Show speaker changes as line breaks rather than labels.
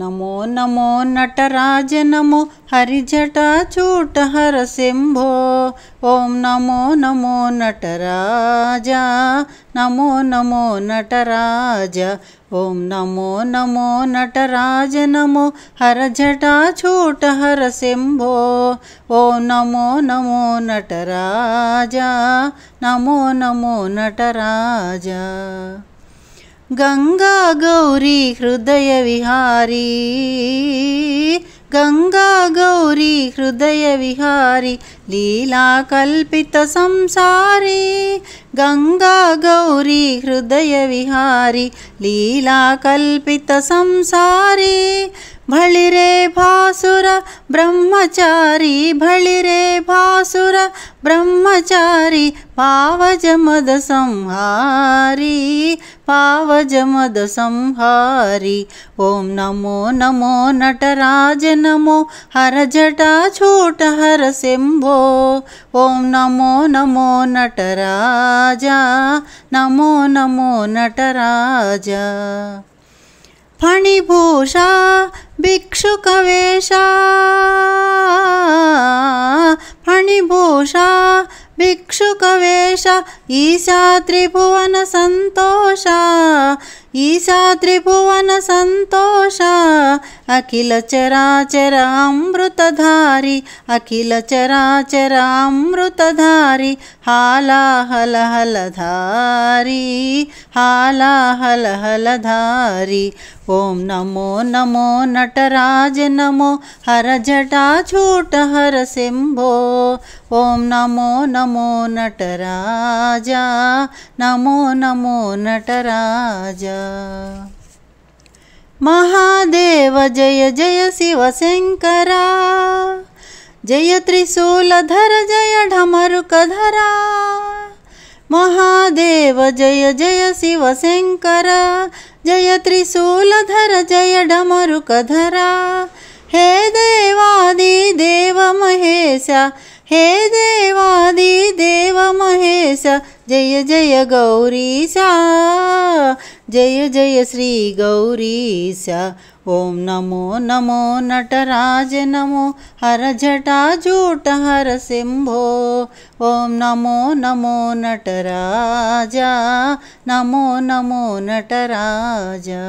नमो नमो नटराज नमो हरिजटाचूट हरसिंभो ॐ नमो नमो नटराजा नमो नमो नटराज ॐ नमो नमो नटराज नमो छूट हर हरजटाचूट हरसिंभो ॐ नमो नमो नटराजा नमो नमो नटराज गङ्गा गौरी हृदयविहारी गङ्गा गौरी हृदय विहारी लीला कल्पित संसारी गङ्गा गौरी हृदय विहारी लीला कल्पित भासुर ब्रह्मचारी भळिरे भासुर ब्रह्मचारी पावजमदसंहारी पावजमदसंहारी संहारी ॐ नमो नमो नटराज नमो हरजटा जटा छोट हर सिंभो ॐ नमो नमो नटराजा नमो नमो नटराजा फणिभूषा भिक्षुकवेशा फणिभूषा भिक्षुकवेश ईशा त्रिभुवन सन्तोष ईशा त्रिभुवन सन्तोष अखिल अखिल चरा चरा धारी हाला हल हल हाला हल हल धारी ओम नमो नमो नटराज नमो हर जटा छूट हर सिम्भो ॐ नमो नमो नटराजा नमो नमो नटराजा महादेव जय जय शिव शंकर जय त्रिशूलधर जय ढमरुकधरा महादेव जय जय शिव शंकर जय त्रिशूलधर जय ढमरुकधरा हे देवादि देव महेशा हे देवादि देव महेश जय जय गौरी जय जय श्री गौरी ओम नमो नमो नटराज नमो हर जटा झूठ हर सिंभो ओम नमो नमो नटराजा नमो नमो नटराजा